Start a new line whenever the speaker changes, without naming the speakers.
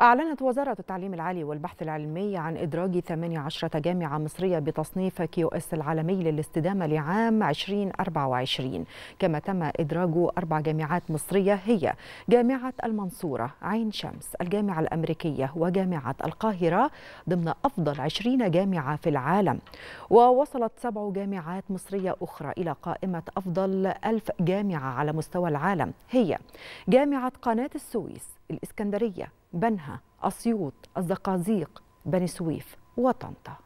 أعلنت وزارة التعليم العالي والبحث العلمي عن إدراج 18 جامعة مصرية بتصنيف كيو اس العالمي للاستدامة لعام 2024 كما تم إدراج أربع جامعات مصرية هي جامعة المنصورة عين شمس الجامعة الأمريكية وجامعة القاهرة ضمن أفضل 20 جامعة في العالم ووصلت سبع جامعات مصرية أخرى إلى قائمة أفضل ألف جامعة على مستوى العالم هي جامعة قناة السويس الإسكندرية بنها أسيوط الزقازيق بني سويف وطنطا